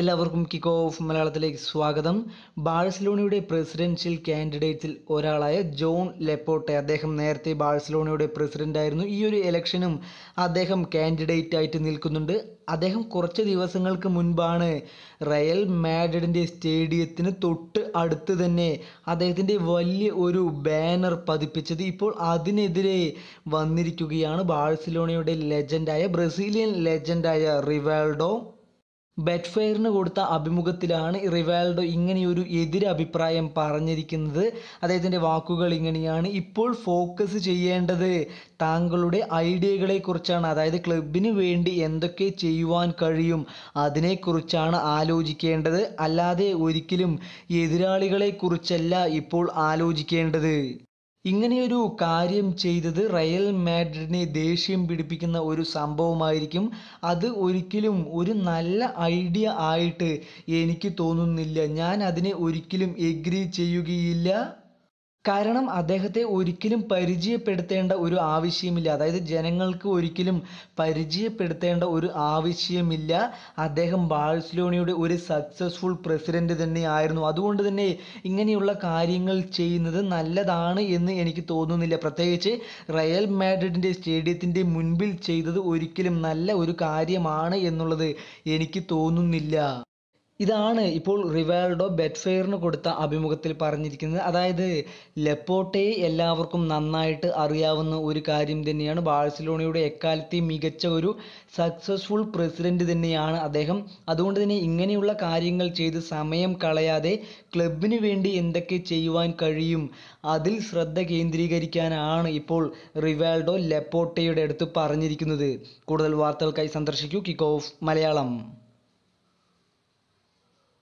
എല്ലാവർക്കും kick off മലയാളത്തിലേക്ക് സ്വാഗതം ബാഴ്സലോണയുടെ പ്രസിഡൻഷ്യൽ കാൻഡിഡേറ്റ്സിൽ ഒരാളായ ജോൺ ലെപ്പോട്ടെ അദ്ദേഹം നേരത്തെ ബാഴ്സലോണയുടെ പ്രസിഡൻ്റായിരുന്നു ഈ ഒരു ഇലക്ഷനും അദ്ദേഹം കാൻഡിഡേറ്റ് ആയിട്ട് നിൽക്കുന്നുണ്ട് അദ്ദേഹം കുറച്ച് ദിവസങ്ങൾക്ക് മുൻപാണ് റയൽ മാഡ്രിഡിൻ്റെ സ്റ്റേഡിയത്തിന് തൊട്ട് അടുത്ത് തന്നെ അദ്ദേഹത്തിൻ്റെ വലിയ ഒരു ബാനർ പതിപ്പിച്ചത് ഇപ്പോൾ അതിനെതിരെ വന്നിരിക്കുകയാണ് ബാഴ്സലോണയുടെ ലെജൻഡായ ബ്രസീലിയൻ ലെജൻഡായ റിവാൾഡോ ബെറ്റ്ഫെയറിന് കൊടുത്ത അഭിമുഖത്തിലാണ് റിവാൽഡോ ഇങ്ങനെയൊരു എതിരഭിപ്രായം പറഞ്ഞിരിക്കുന്നത് അദ്ദേഹത്തിൻ്റെ വാക്കുകൾ ഇങ്ങനെയാണ് ഇപ്പോൾ ഫോക്കസ് ചെയ്യേണ്ടത് താങ്കളുടെ ഐഡിയകളെക്കുറിച്ചാണ് അതായത് ക്ലബിന് വേണ്ടി എന്തൊക്കെ ചെയ്യുവാൻ കഴിയും അതിനെക്കുറിച്ചാണ് ആലോചിക്കേണ്ടത് അല്ലാതെ ഒരിക്കലും എതിരാളികളെക്കുറിച്ചല്ല ഇപ്പോൾ ആലോചിക്കേണ്ടത് ഇങ്ങനെയൊരു കാര്യം ചെയ്തത് റയൽ മാഡ്രിഡിനെ ദേഷ്യം പിടിപ്പിക്കുന്ന ഒരു സംഭവമായിരിക്കും അത് ഒരിക്കലും ഒരു നല്ല ഐഡിയ ആയിട്ട് എനിക്ക് തോന്നുന്നില്ല ഞാൻ അതിനെ ഒരിക്കലും എഗ്രി ചെയ്യുകയില്ല കാരണം അദ്ദേഹത്തെ ഒരിക്കലും പരിചയപ്പെടുത്തേണ്ട ഒരു ആവശ്യമില്ല അതായത് ജനങ്ങൾക്ക് ഒരിക്കലും പരിചയപ്പെടുത്തേണ്ട ഒരു ആവശ്യമില്ല അദ്ദേഹം ബാഴ്സലോണയുടെ ഒരു സക്സസ്ഫുൾ പ്രസിഡന്റ് തന്നെയായിരുന്നു അതുകൊണ്ട് തന്നെ ഇങ്ങനെയുള്ള കാര്യങ്ങൾ ചെയ്യുന്നത് നല്ലതാണ് എന്ന് എനിക്ക് തോന്നുന്നില്ല പ്രത്യേകിച്ച് റയൽ മാഡ്രിഡിൻ്റെ സ്റ്റേഡിയത്തിൻ്റെ മുൻപിൽ ചെയ്തത് ഒരിക്കലും നല്ല ഒരു കാര്യമാണ് എന്നുള്ളത് എനിക്ക് തോന്നുന്നില്ല ഇതാണ് ഇപ്പോൾ റിവാൾഡോ ബെറ്റ്ഫെയറിന് കൊടുത്ത അഭിമുഖത്തിൽ പറഞ്ഞിരിക്കുന്നത് അതായത് ലെപ്പോട്ടയെ എല്ലാവർക്കും നന്നായിട്ട് അറിയാവുന്ന ഒരു കാര്യം തന്നെയാണ് ബാഴ്സലോണയുടെ എക്കാലത്തെയും മികച്ച ഒരു സക്സസ്ഫുൾ പ്രസിഡന്റ് തന്നെയാണ് അദ്ദേഹം അതുകൊണ്ട് തന്നെ ഇങ്ങനെയുള്ള കാര്യങ്ങൾ ചെയ്ത് സമയം കളയാതെ ക്ലബിന് വേണ്ടി എന്തൊക്കെ ചെയ്യുവാൻ കഴിയും അതിൽ ശ്രദ്ധ കേന്ദ്രീകരിക്കാനാണ് ഇപ്പോൾ റിവാൾഡോ ലെപ്പോട്ടയുടെ അടുത്ത് പറഞ്ഞിരിക്കുന്നത് കൂടുതൽ വാർത്തകൾക്കായി സന്ദർശിക്കൂ കിക്ക് ഓഫ് മലയാളം